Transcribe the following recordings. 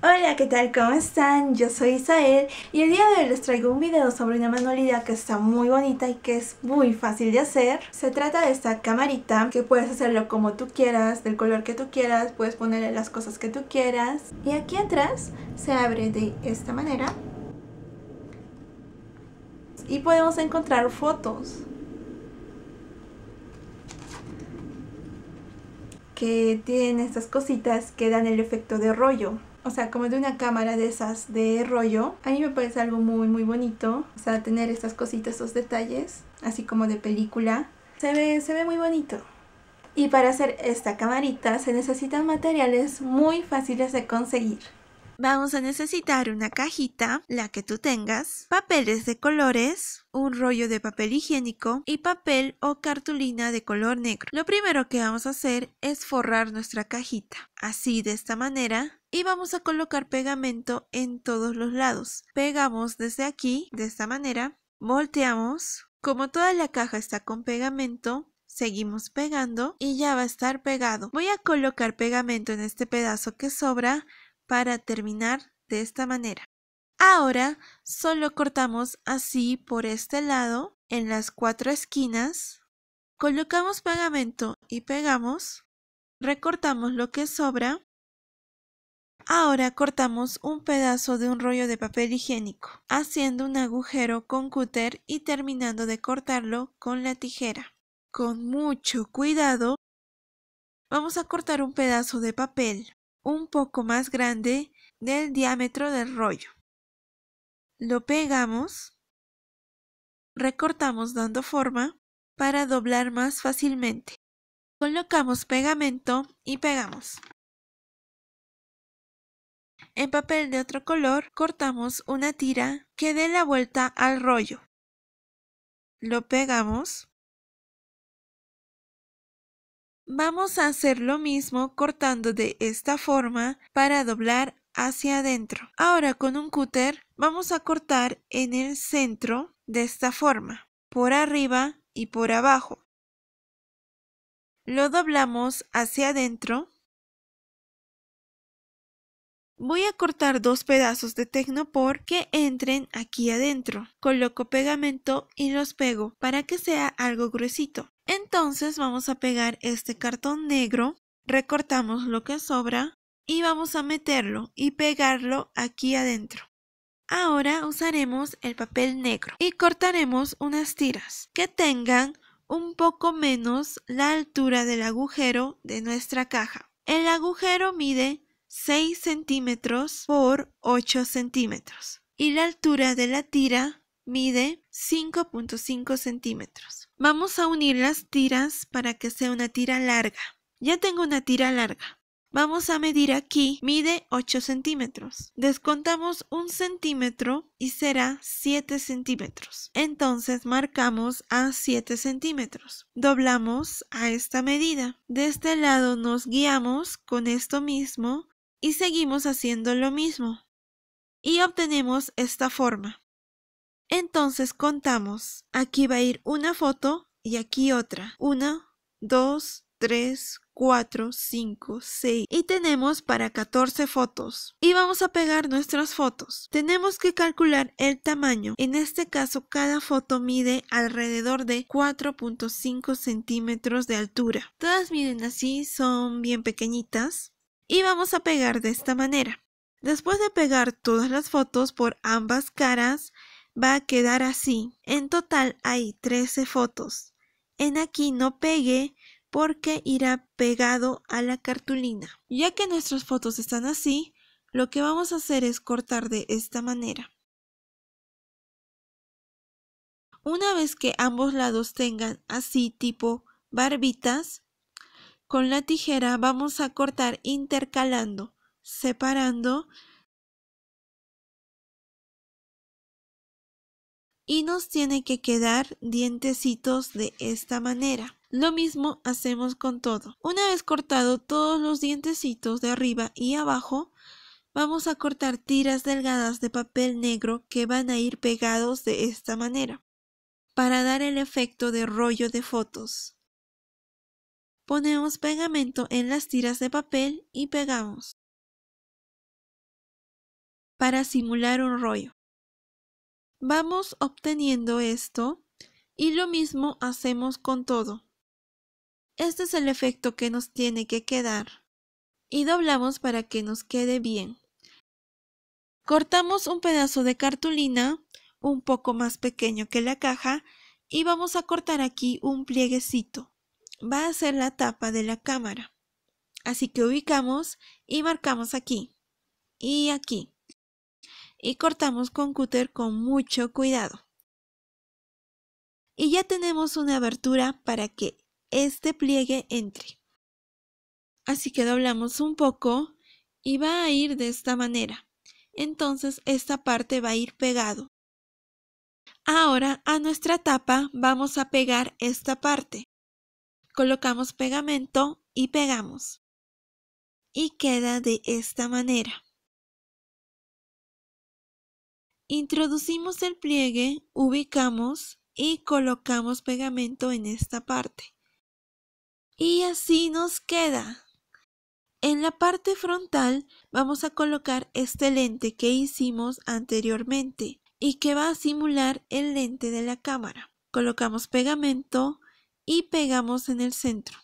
Hola, ¿qué tal? ¿Cómo están? Yo soy Isael y el día de hoy les traigo un video sobre una manualidad que está muy bonita y que es muy fácil de hacer. Se trata de esta camarita que puedes hacerlo como tú quieras, del color que tú quieras, puedes ponerle las cosas que tú quieras. Y aquí atrás se abre de esta manera y podemos encontrar fotos. que tienen estas cositas que dan el efecto de rollo o sea, como de una cámara de esas de rollo. A mí me parece algo muy, muy bonito. O sea, tener estas cositas, estos detalles, así como de película. Se ve, se ve muy bonito. Y para hacer esta camarita se necesitan materiales muy fáciles de conseguir. Vamos a necesitar una cajita, la que tú tengas, papeles de colores, un rollo de papel higiénico y papel o cartulina de color negro. Lo primero que vamos a hacer es forrar nuestra cajita. Así de esta manera y vamos a colocar pegamento en todos los lados. Pegamos desde aquí, de esta manera, volteamos. Como toda la caja está con pegamento, seguimos pegando y ya va a estar pegado. Voy a colocar pegamento en este pedazo que sobra para terminar de esta manera. Ahora solo cortamos así por este lado en las cuatro esquinas. Colocamos pegamento y pegamos. Recortamos lo que sobra Ahora cortamos un pedazo de un rollo de papel higiénico, haciendo un agujero con cúter y terminando de cortarlo con la tijera. Con mucho cuidado, vamos a cortar un pedazo de papel un poco más grande del diámetro del rollo. Lo pegamos, recortamos dando forma para doblar más fácilmente. Colocamos pegamento y pegamos en papel de otro color, cortamos una tira que dé la vuelta al rollo. Lo pegamos. Vamos a hacer lo mismo cortando de esta forma para doblar hacia adentro. Ahora con un cúter vamos a cortar en el centro de esta forma, por arriba y por abajo. Lo doblamos hacia adentro Voy a cortar dos pedazos de tecnopor que entren aquí adentro. Coloco pegamento y los pego para que sea algo gruesito. Entonces vamos a pegar este cartón negro, recortamos lo que sobra y vamos a meterlo y pegarlo aquí adentro. Ahora usaremos el papel negro y cortaremos unas tiras que tengan un poco menos la altura del agujero de nuestra caja. El agujero mide 6 centímetros por 8 centímetros y la altura de la tira mide 5.5 centímetros. Vamos a unir las tiras para que sea una tira larga. Ya tengo una tira larga. Vamos a medir aquí, mide 8 centímetros. Descontamos un centímetro y será 7 centímetros. Entonces marcamos a 7 centímetros. Doblamos a esta medida. De este lado nos guiamos con esto mismo y seguimos haciendo lo mismo y obtenemos esta forma. Entonces contamos, aquí va a ir una foto y aquí otra, una, dos, 3, 4, 5, 6 y tenemos para 14 fotos. Y vamos a pegar nuestras fotos. Tenemos que calcular el tamaño. En este caso cada foto mide alrededor de 4.5 centímetros de altura. Todas miden así, son bien pequeñitas y vamos a pegar de esta manera. Después de pegar todas las fotos por ambas caras, va a quedar así. En total hay 13 fotos. En aquí no pegue porque irá pegado a la cartulina. Ya que nuestras fotos están así, lo que vamos a hacer es cortar de esta manera. Una vez que ambos lados tengan así tipo barbitas, con la tijera vamos a cortar intercalando, separando y nos tiene que quedar dientecitos de esta manera. Lo mismo hacemos con todo. Una vez cortado todos los dientecitos de arriba y abajo, vamos a cortar tiras delgadas de papel negro que van a ir pegados de esta manera, para dar el efecto de rollo de fotos. Ponemos pegamento en las tiras de papel y pegamos para simular un rollo. Vamos obteniendo esto y lo mismo hacemos con todo. Este es el efecto que nos tiene que quedar y doblamos para que nos quede bien. Cortamos un pedazo de cartulina un poco más pequeño que la caja y vamos a cortar aquí un plieguecito va a ser la tapa de la cámara. Así que ubicamos y marcamos aquí y aquí. Y cortamos con cúter con mucho cuidado. Y ya tenemos una abertura para que este pliegue entre. Así que doblamos un poco y va a ir de esta manera. Entonces esta parte va a ir pegado. Ahora a nuestra tapa vamos a pegar esta parte colocamos pegamento y pegamos. Y queda de esta manera. Introducimos el pliegue, ubicamos y colocamos pegamento en esta parte. Y así nos queda. En la parte frontal vamos a colocar este lente que hicimos anteriormente y que va a simular el lente de la cámara. Colocamos pegamento, y pegamos en el centro.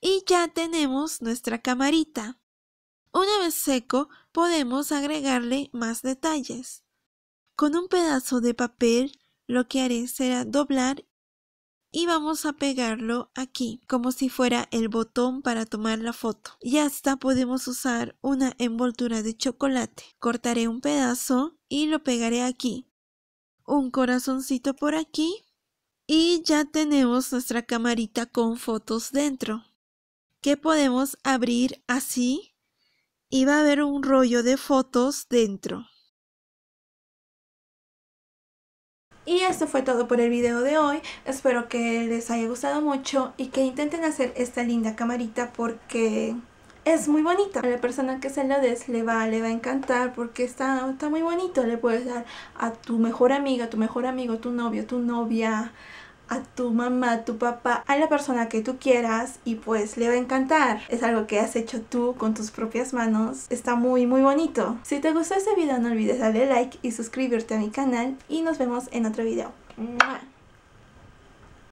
Y ya tenemos nuestra camarita. Una vez seco, podemos agregarle más detalles. Con un pedazo de papel, lo que haré será doblar y vamos a pegarlo aquí, como si fuera el botón para tomar la foto. Y hasta podemos usar una envoltura de chocolate. Cortaré un pedazo y lo pegaré aquí. Un corazoncito por aquí y ya tenemos nuestra camarita con fotos dentro, que podemos abrir así y va a haber un rollo de fotos dentro. Y esto fue todo por el video de hoy, espero que les haya gustado mucho y que intenten hacer esta linda camarita porque es muy bonita. A la persona que se lo des le va, le va a encantar porque está, está muy bonito. Le puedes dar a tu mejor amiga, tu mejor amigo, tu novio, tu novia, a tu mamá, a tu papá, a la persona que tú quieras y pues le va a encantar. Es algo que has hecho tú con tus propias manos. Está muy muy bonito. Si te gustó este video no olvides darle like y suscribirte a mi canal y nos vemos en otro video.